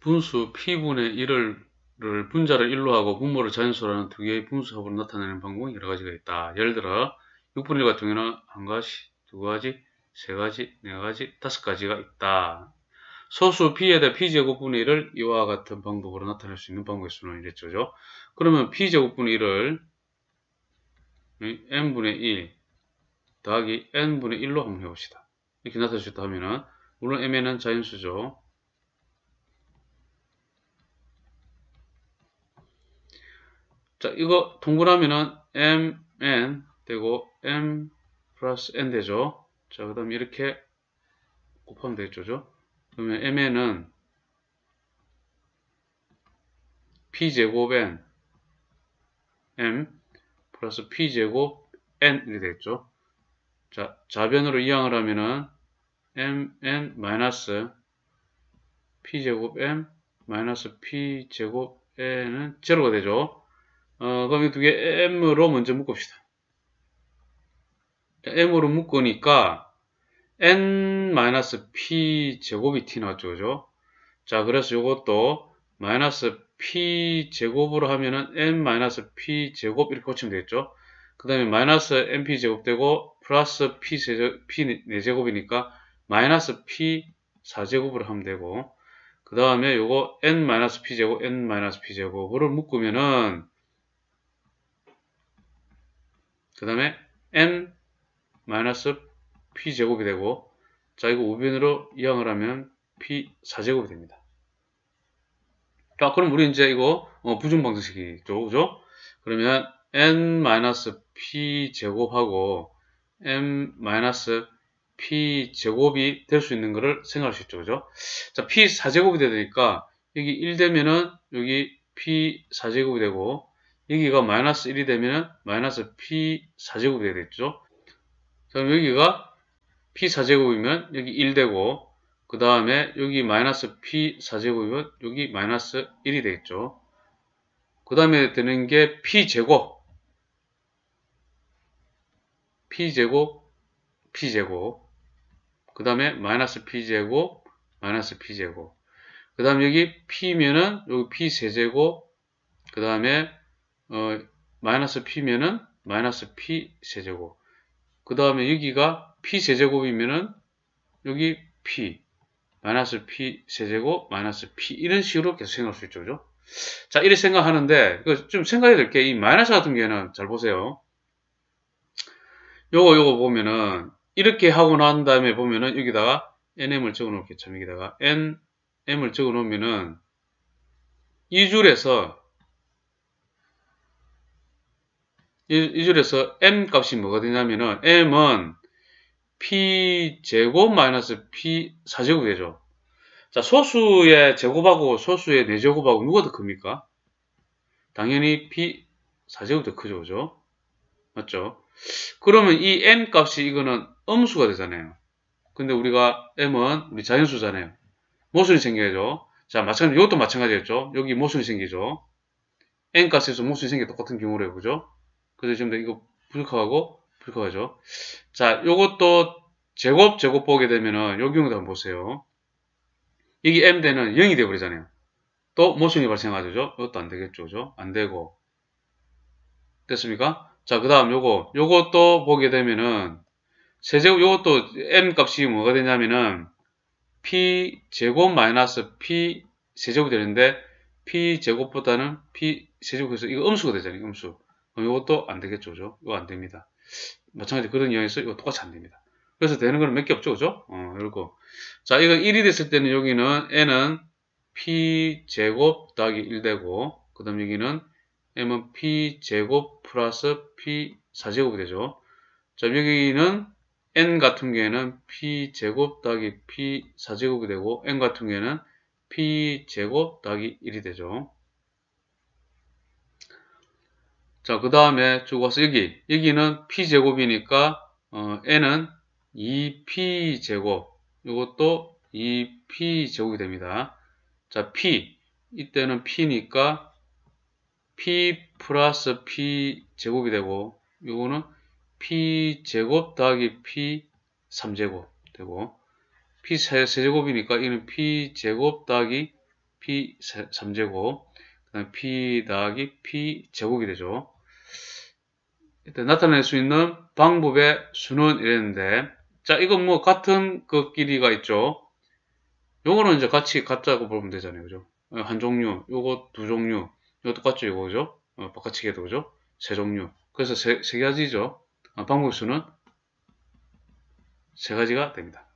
분수 p분의 1을 분자를 1로 하고 분모를 자연수라는 두 개의 분수합으로 나타내는 방법은 여러 가지가 있다. 예를 들어 6분의 1 같은 경우는 한 가지, 두 가지, 세 가지, 네 가지, 다섯 가지가 있다. 소수 p에 다 p제곱분의 1을 이와 같은 방법으로 나타낼 수 있는 방법의 수는 이랬죠. 그러면 p제곱분의 1을 n분의 1 더하기 n분의 1로 한번 해봅시다. 이렇게 나타낼 수 있다 하면은 물론 mn은 자연수죠. 자, 이거 동그라미는 mn 되고 m 플러스 n 되죠. 자, 그 다음에 이렇게 곱하면 되겠죠. 그러면 mn은 p제곱 n m 플러스 p제곱 n이 되겠죠. 자, 자변으로 이항을 하면은 mn 마이너스 p제곱 m 마이너스 p제곱 n은 0가 되죠. 어, 그럼 이 두 개 M으로 먼저 묶읍시다. M으로 묶으니까 N-P 제곱이 T 나왔죠. 그죠? 자, 그래서 이것도 마이너스 P 제곱으로 하면은 N-P 제곱 이렇게 고치면 되겠죠. 그 다음에 마이너스 NP 제곱 되고 플러스 P, 제곱, P 4제곱이니까 마이너스 P 4제곱으로 하면 되고 그 다음에 요거 N-P 제곱 N-P 제곱으로 묶으면은 그 다음에 n 마이너스 p 제곱이 되고 자 이거 5변으로 이항을 하면 p 4제곱이 됩니다. 자 그럼 우리 이제 이거 어, 부분 방정식이죠 그죠? 그러면 n 마이너스 p 제곱하고 m 마이너스 p 제곱이 될 수 있는 것을 생각할 수 있죠 그죠? 자 p 4제곱이 되니까 여기 1 되면은 여기 p 4제곱이 되고 여기가 마이너스 1이 되면 마이너스 P4제곱이 되겠죠. 그럼 여기가 P4제곱이면 여기 1 되고 그 다음에 여기 마이너스 P4제곱이면 여기 마이너스 1이 되겠죠. 그 다음에 되는 게 P제곱 P제곱 P제곱 그 다음에 마이너스 P제곱 마이너스 P제곱 그 다음 에 여기 P면은 여기 P3제곱 그 다음에 어, 마이너스 p면은 마이너스 p 세제곱 그 다음에 여기가 p 세제곱이면은 여기 p 마이너스 p 세제곱 마이너스 p 이런 식으로 계속 생각할 수 있죠 그죠? 자 이렇게 생각하는데 이거 좀 생각해야 될게이 마이너스 같은 경우에는 잘 보세요 요거 요거 보면은 이렇게 하고 난 다음에 보면은 여기다가 nm을 적어 놓을게요 참 여기다가 nm을 적어 놓으면은 이 줄에서 이, 이 줄에서 m 값이 뭐가 되냐면은 m은 p 제곱 마이너스 p 4제곱 되죠. 자 소수의 제곱하고 소수의 4제곱하고 누가 더 큽니까? 당연히 p 4제곱더 크죠, 그죠? 맞죠? 그러면 이 m 값이 이거는 음수가 되잖아요. 근데 우리가 m은 우리 자연수잖아요. 모순이 생겨야죠. 자, 마찬가지, 이것도 마찬가지겠죠. 여기 모순이 생기죠. n값에서 모순이 생겨 똑같은 경우래요그죠 그래서 지금 이거 불카하고 불카하죠. 자, 요것도 제곱 제곱 보게 되면은 요 경우도 한번 보세요. 여기 m대는 0이 되어버리잖아요. 또 모순이 발생하죠. 이것도 안 되겠죠. 그죠? 안 되고. 됐습니까? 자, 그 다음 요거. 요것도 보게 되면은 세제곱 요것도 m 값이 뭐가 되냐면은 p 제곱 마이너스 p 세제곱이 되는데 p 제곱보다는 p 세제곱에서 이거 음수가 되잖아요. 음수. 이것도 안 되겠죠, 그죠? 이거 안 됩니다. 마찬가지 그런 이야기에서 이거 똑같이 안 됩니다. 그래서 되는 거는 몇 개 없죠, 그죠? 어, 이렇고. 자, 이거 1이 됐을 때는 여기는 n은 p 제곱 더하기 1 되고, 그 다음 여기는 m은 p 제곱 플러스 p 4제곱이 되죠. 자, 여기는 n 같은 경우에는 p 제곱 더하기 p 4제곱이 되고, n 같은 경우에는 p 제곱 더하기 1이 되죠. 자, 그 다음에 쭉 와서 여기. 여기는 P제곱이니까, 어, N은 2P제곱. E 이것도 2P제곱이 e 됩니다. 자, P. 이때는 P니까 P 플러스 P제곱이 되고, 이거는 P제곱 더하기 P3제곱 되고, P3제곱이니까 이는 P제곱 더하기 P3제곱. 그 다음 P 더하기 P제곱이 되죠. 일단 나타낼 수 있는 방법의 수는 이랬는데 자 이건 뭐 같은 그 길이가 있죠 요거는 이제 같이 같다고 보면 되잖아요 그죠 어, 한 종류 요거 두 종류 이것도같죠 이거 그죠 어, 바깥치기도 그죠 세 종류 그래서 세, 세 가지죠 아, 방법의 수는 세 가지가 됩니다